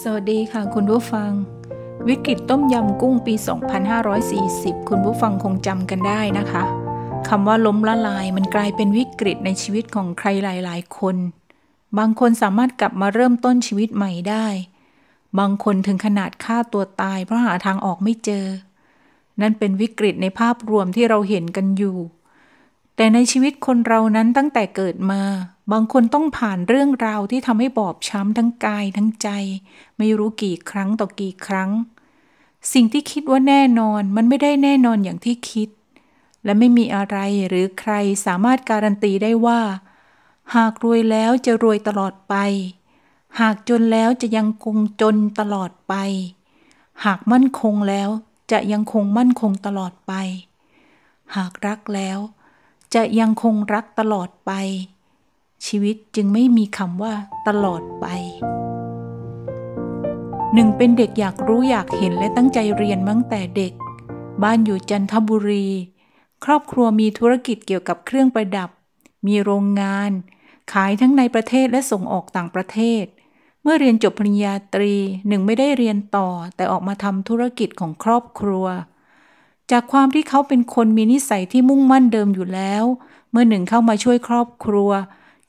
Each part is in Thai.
สวัสดีค่ะคุณผู้ฟัง วิกฤตต้มยำกุ้งปี 2540 คุณผู้ฟังคงจำกันได้นะคะคำว่าล้มละลายมันกลายเป็นวิกฤตในชีวิตของใครหลายๆ คน บางคนสามารถกลับมาเริ่มต้นชีวิตใหม่ได้ บางคนถึงขนาดฆ่าตัวตายเพราะหาทางออกไม่เจอ นั่นเป็นวิกฤตในภาพรวมที่เราเห็นกันอยู่แต่ในชีวิตคนเรานั้นตั้งแต่เกิดมา บางคนต้องผ่านเรื่องราวที่ทำให้บอบช้ำทั้งกายทั้งใจ ไม่รู้กี่ครั้งต่อกี่ครั้ง สิ่งที่คิดว่าแน่นอนมันไม่ได้แน่นอนอย่างที่คิด และไม่มีอะไรหรือใครสามารถการันตีได้ว่า หากรวยแล้วจะรวยตลอดไป หากจนแล้วจะยังคงจนตลอดไป หากมั่นคงแล้ว จะยังคงมั่นคงตลอดไป หากรักแล้วจะยังคงรักตลอดไป ชีวิตจึงไม่มีคำว่าตลอดไป หนึ่งเป็นเด็กอยากรู้อยากเห็นและตั้งใจเรียนตั้งแต่เด็ก บ้านอยู่จันทบุรี ครอบครัวมีธุรกิจเกี่ยวกับเครื่องประดับ มีโรงงานขายทั้งในประเทศและส่งออกต่างประเทศ เมื่อเรียนจบปริญญาตรี หนึ่งไม่ได้เรียนต่อแต่ออกมาทำธุรกิจของครอบครัวจากความที่เขาเป็นคนมีนิสัยที่มุ่งมั่นเดิมอยู่แล้ว เมื่อหนึ่งเข้ามาช่วยครอบครัว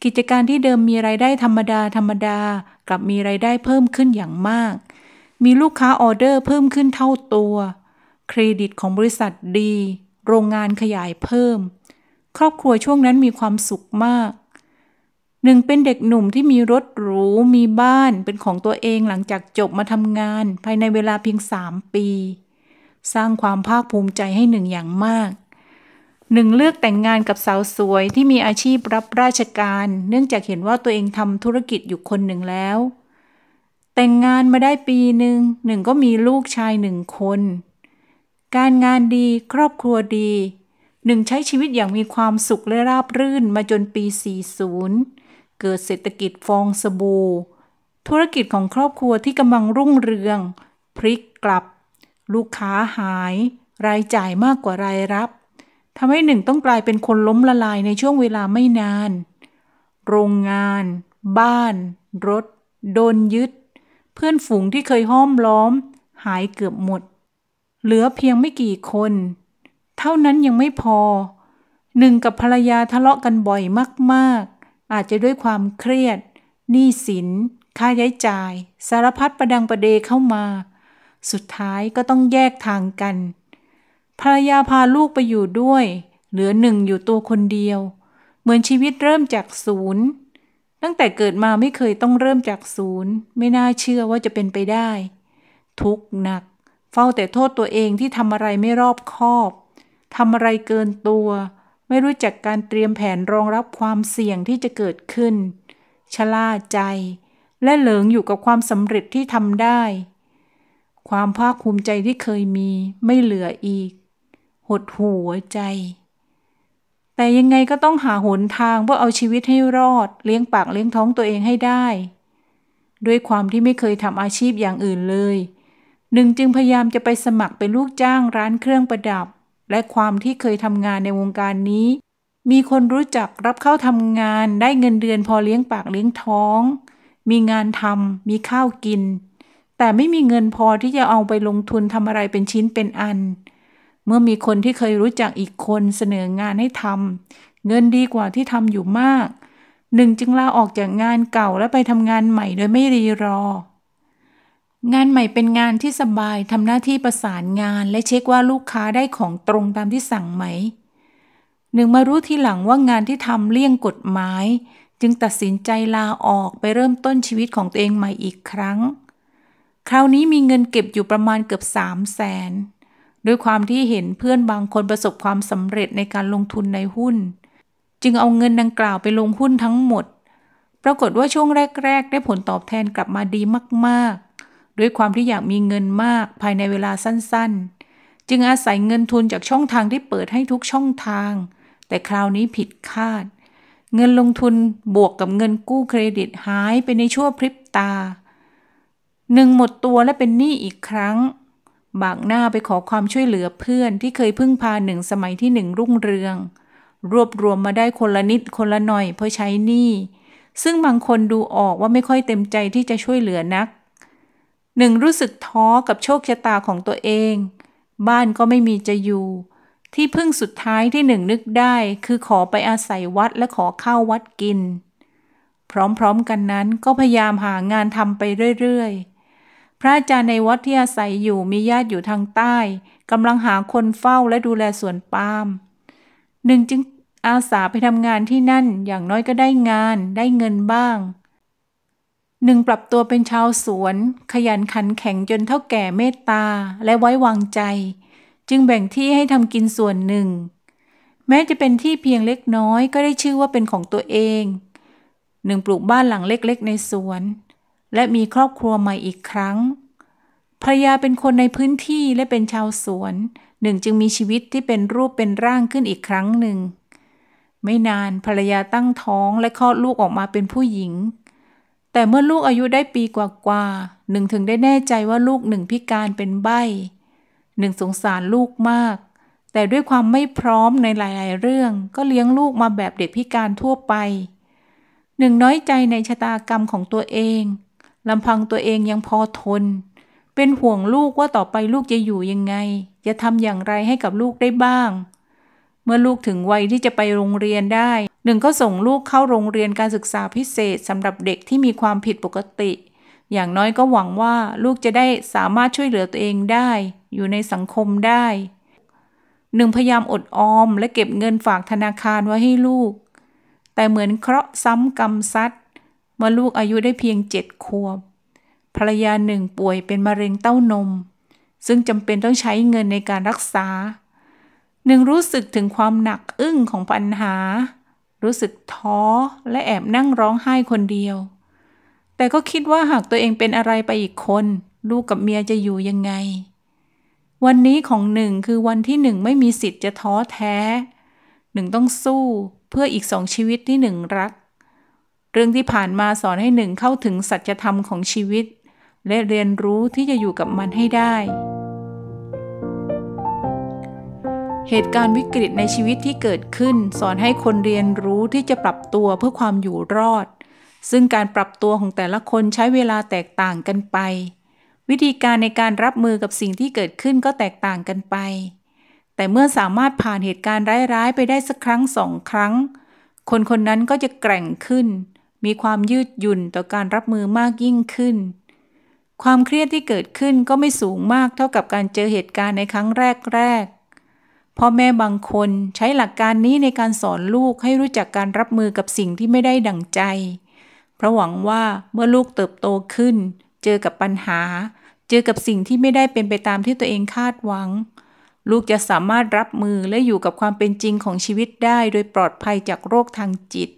กิจการที่เดิมมีไรายได้ธรรมดาธรรมดา กลับมีไรายได้เพิ่มขึ้นอย่างมาก มีลูกค้าออเดอร์เพิ่มขึ้นเท่าตัว เครดิตของบริษัทดี โรงงานขยายเพิ่ม ครอบครัวช่วงนั้นมีความสุขมาก หนึ่งเป็นเด็กหนุ่มที่มีรถหรู มีบ้าน เป็นของตัวเองหลังจากจบมาทำงาน ภายในเวลาเพียงสามปีสร้างความภาคภูมิใจให้หนึ่งอย่างมาก หนึ่งเลือกแต่งงานกับสาวสวยที่มีอาชีพรับราชการ เนื่องจากเห็นว่าตัวเองทำธุรกิจอยู่คนหนึ่งแล้ว แต่งงานมาได้ปีหนึ่ง หนึ่งก็มีลูกชายหนึ่งคน การงานดีครอบครัวดี หนึ่งใช้ชีวิตอย่างมีความสุขและราบรื่นมาจนปี 40 เกิดเศรษฐกิจฟองสบู่ ธุรกิจของครอบครัวที่กำลังรุ่งเรืองพลิกกลับลูกค้าหาย รายจ่ายมากกว่ารายรับทำให้หนึ่งต้องกลายเป็นคนล้มละลายในช่วงเวลาไม่นาน โรงงาน บ้าน รถ โดนยึด เพื่อนฝูงที่เคยห้อมล้อม หายเกือบหมด เหลือเพียงไม่กี่คน เท่านั้นยังไม่พอ หนึ่งกับภรรยาทะเลาะกันบ่อยมากๆ อาจจะด้วยความเครียดหนี้สินค่าใช้จ่าย สารพัดประดังประเดเข้ามาสุดท้ายก็ต้องแยกทางกัน ภรรยาพาลูกไปอยู่ด้วย เหลือหนึ่งอยู่ตัวคนเดียว เหมือนชีวิตเริ่มจากศูนย์ตั้งแต่เกิดมาไม่เคยต้องเริ่มจากศูนย์ ไม่น่าเชื่อว่าจะเป็นไปได้ ทุกหนัก เฝ้าแต่โทษตัวเองที่ทำอะไรไม่รอบคอบ ทำอะไรเกินตัว ไม่รู้จักการเตรียมแผนรองรับความเสี่ยงที่จะเกิดขึ้นชะล่าใจ และเหลิงอยู่กับความสำเร็จที่ทำได้ความภาคภูมิใจที่เคยมีไม่เหลืออีก หดหัวใจ แต่ยังไงก็ต้องหาหนทางเพื่อเอาชีวิตให้รอดเลี้ยงปากเลี้ยงท้องตัวเองให้ได้ ด้วยความที่ไม่เคยทำอาชีพอย่างอื่นเลยหนึ่งจึงพยายามจะไปสมัครเป็นลูกจ้างร้านเครื่องประดับ และความที่เคยทำงานในวงการนี้ มีคนรู้จักรับเข้าทำงานได้เงินเดือนพอเลี้ยงปากเลี้ยงท้อง มีงานทำมีข้าวกินแต่ไม่มีเงินพอที่จะเอาไปลงทุนทำอะไรเป็นชิ้นเป็นอัน เมื่อมีคนที่เคยรู้จักอีกคนเสนองานให้ทำ เงินดีกว่าที่ทำอยู่มาก หนึ่งจึงลาออกจากงานเก่าและไปทำงานใหม่โดยไม่รีรอ งานใหม่เป็นงานที่สบายทำหน้าที่ประสานงาน และเช็คว่าลูกค้าได้ของตรงตามที่สั่งไหม หนึ่งมารู้ทีหลังว่างานที่ทำเลี่ยงกฎหมาย จึงตัดสินใจลาออกไปเริ่มต้นชีวิตของตัวเองใหม่อีกครั้งคราวนี้มีเงินเก็บอยู่ประมาณเกือบสามแสนด้วยความที่เห็นเพื่อนบางคนประสบความสำเร็จในการลงทุนในหุ้น จึงเอาเงินดังกล่าวไปลงหุ้นทั้งหมด ปรากฏว่าช่วงแรก ๆ ได้ผลตอบแทนกลับมาดีมากๆ ด้วยความที่อยากมีเงินมากภายในเวลาสั้นๆ จึงอาศัยเงินทุนจากช่องทางที่เปิดให้ทุกช่องทาง แต่คราวนี้ผิดคาด เงินลงทุนบวกกับเงินกู้เครดิตหายไปในชั่วพริบตาหนึ่งหมดตัวและเป็นหนี้อีกครั้ง บากหน้าไปขอความช่วยเหลือเพื่อนที่เคยพึ่งพาหนึ่งสมัยที่หนึ่งรุ่งเรือง รวบรวมมาได้คนละนิดคนละหน่อย เพื่อใช้หนี้ ซึ่งบางคนดูออกว่าไม่ค่อยเต็มใจที่จะช่วยเหลือนัก หนึ่งรู้สึกท้อกับโชคชะตาของตัวเอง บ้านก็ไม่มีจะอยู่ ที่พึ่งสุดท้ายที่หนึ่งนึกได้คือขอไปอาศัยวัดและขอข้าววัดกิน พร้อมๆ กันนั้นก็พยายามหางานทำไปเรื่อยๆพระอาจารย์ในวัดที่อาศัยอยู่มีญาติอยู่ทางใต้กำลังหาคนเฝ้าและดูแลสวนปาล์มหนึ่งจึงอาสาไปทำงานที่นั่นอย่างน้อยก็ได้งาน ได้เงินบ้างหนึ่งปรับตัวเป็นชาวสวน ขยันขันแข็งจนเท่าแก่เมตตาและไว้วางใจ จึงแบ่งที่ให้ทำกินส่วนหนึ่ง แม้จะเป็นที่เพียงเล็กน้อย ก็ได้ชื่อว่าเป็นของตัวเองหนึ่งปลูกบ้านหลังเล็ก ๆ ในสวนและมีครอบครัวใหม่อีกครั้งภรรยาเป็นคนในพื้นที่และเป็นชาวสวน หนึ่งจึงมีชีวิตที่เป็นรูปเป็นร่างขึ้นอีกครั้งหนึ่ง ไม่นานภรรยาตั้งท้องและคลอดลูกออกมาเป็นผู้หญิง แต่เมื่อลูกอายุได้ปีกว่าาหนึ่งถึงได้แน่ใจว่าลูกหนึ่งพิการเป็นใบ้ หนึ่งสงสารลูกมาก แต่ด้วยความไม่พร้อมในหลายๆเรื่องก็เลี้ยงลูกมาแบบเด็กพิการทั่วไป หนึ่ง น้อยใจในชะตากรรมของตัวเองลำพังตัวเองยังพอทน เป็นห่วงลูกว่าต่อไปลูกจะอยู่ยังไง จะทำอย่างไรให้กับลูกได้บ้าง เมื่อลูกถึงวัยที่จะไปโรงเรียนได้ หนึ่งก็ส่งลูกเข้าโรงเรียนการศึกษาพิเศษสำหรับเด็กที่มีความผิดปกติ อย่างน้อยก็หวังว่าลูกจะได้สามารถช่วยเหลือตัวเองได้ อยู่ในสังคมได้ หนึ่ง พยายามอดออม และเก็บเงินฝากธนาคารไว้ให้ลูก แต่เหมือนเคราะห์ซ้ำกรรมซัดมื่อลูกอายุได้เพียงเจ็ดขวบ ภรรยาหนึ่งป่วยเป็นมะเร็งเต้านม ซึ่งจำเป็นต้องใช้เงินในการรักษา หนึ่งรู้สึกถึงความหนักอึ้งของปัญหา รู้สึกท้อและแอบนั่งร้องไห้คนเดียว แต่ก็คิดว่าหากตัวเองเป็นอะไรไปอีกคน ลูกกับเมียจะอยู่ยังไง วันนี้ของหนึ่งคือวันที่หนึ่งไม่มีสิทธิ์จะท้อแท้ หนึ่งต้องสู้เพื่ออีกสองชีวิตที่หนึ่งรักเรื่องที่ผ่านมาสอนให้หนึ่งเข้าถึงสัจธรรมของชีวิต และเรียนรู้ที่จะอยู่กับมันให้ได้ เหตุการณ์วิกฤตในชีวิตที่เกิดขึ้น สอนให้คนเรียนรู้ที่จะปรับตัวเพื่อความอยู่รอด ซึ่งการปรับตัวของแต่ละคนใช้เวลาแตกต่างกันไป วิธีการในการรับมือกับสิ่งที่เกิดขึ้นก็แตกต่างกันไป แต่เมื่อสามารถผ่านเหตุการณ์ร้ายๆไปได้สักครั้งสองครั้ง คนคนนั้นก็จะแกร่งขึ้นมีความยืดหยุ่นต่อการรับมือมากยิ่งขึ้น ความเครียดที่เกิดขึ้นก็ไม่สูงมากเท่ากับการเจอเหตุการณ์ในครั้งแรกๆพ่อแม่บางคนใช้หลักการนี้ในการสอนลูกให้รู้จักการรับมือกับสิ่งที่ไม่ได้ดั่งใจ เพราะหวังว่าเมื่อลูกเติบโตขึ้น เจอกับปัญหา เจอกับสิ่งที่ไม่ได้เป็นไปตามที่ตัวเองคาดหวัง ลูกจะสามารถรับมือและอยู่กับความเป็นจริงของชีวิตได้โดยปลอดภัยจากโรคทางจิต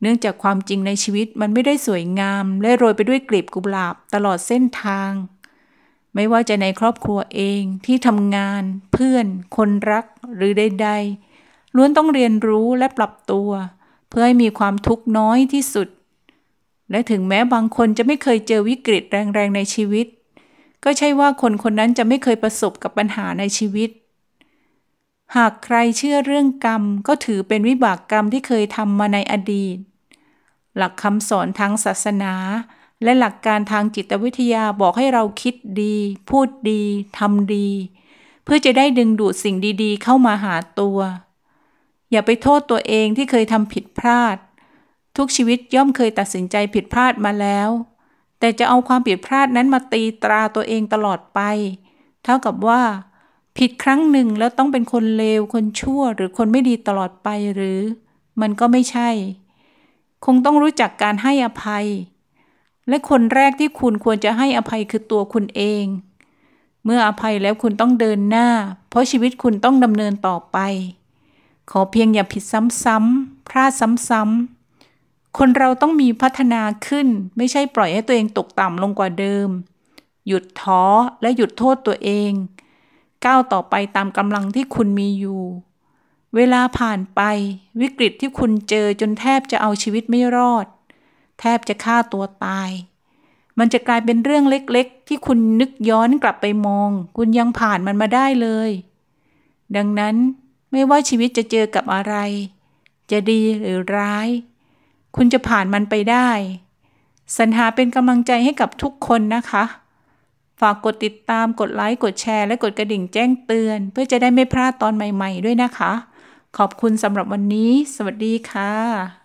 เนื่องจากความจริงในชีวิตมันไม่ได้สวยงาม และโรยไปด้วยกลีบกุหลาบตลอดเส้นทาง ไม่ว่าจะในครอบครัวเองที่ทำงาน เพื่อน คนรักหรือใดๆล้วนต้องเรียนรู้และปรับตัว เพื่อให้มีความทุกข์น้อยที่สุด และถึงแม้บางคนจะไม่เคยเจอวิกฤตแรงๆในชีวิต ก็ใช่ว่าคนคนนั้นจะไม่เคยประสบกับปัญหาในชีวิตหากใครเชื่อเรื่องกรรมก็ถือเป็นวิบากกรรมที่เคยทำมาในอดีต หลักคำสอนทางศาสนา และหลักการทางจิตวิทยาบอกให้เราคิดดี พูดดีทำดี เพื่อจะได้ดึงดูดสิ่งดีๆ เข้ามาหาตัว อย่าไปโทษตัวเองที่เคยทำผิดพลาด ทุกชีวิตย่อมเคยตัดสินใจผิดพลาดมาแล้ว แต่จะเอาความผิดพลาดนั้นมาตีตราตัวเองตลอดไป เท่ากับว่าผิดครั้งหนึ่งแล้วต้องเป็นคนเลวคนชั่ว หรือคนไม่ดีตลอดไปหรือ มันก็ไม่ใช่ คงต้องรู้จักการให้อภัย และคนแรกที่คุณควรจะให้อภัยคือตัวคุณเอง เมื่ออภัยแล้วคุณต้องเดินหน้า เพราะชีวิตคุณต้องดำเนินต่อไป ขอเพียงอย่าผิดซ้ำๆพลาดซ้ำๆคนเราต้องมีพัฒนาขึ้นไม่ใช่ปล่อยให้ตัวเองตกต่ำลงกว่าเดิม หยุดท้อและหยุดโทษตัวเองก้าวต่อไปตามกำลังที่คุณมีอยู่ เวลาผ่านไป วิกฤตที่คุณเจอจนแทบจะเอาชีวิตไม่รอด แทบจะฆ่าตัวตาย มันจะกลายเป็นเรื่องเล็กๆ ที่คุณนึกย้อนกลับไปมอง คุณยังผ่านมันมาได้เลย ดังนั้นไม่ว่าชีวิตจะเจอกับอะไร จะดีหรือร้าย คุณจะผ่านมันไปได้สรรหาเป็นกำลังใจให้กับทุกคนนะคะฝากกดติดตาม กดไลค์ กดแชร์ และกดกระดิ่งแจ้งเตือน เพื่อจะได้ไม่พลาดตอนใหม่ ๆ ด้วยนะคะ ขอบคุณสำหรับวันนี้ สวัสดีค่ะ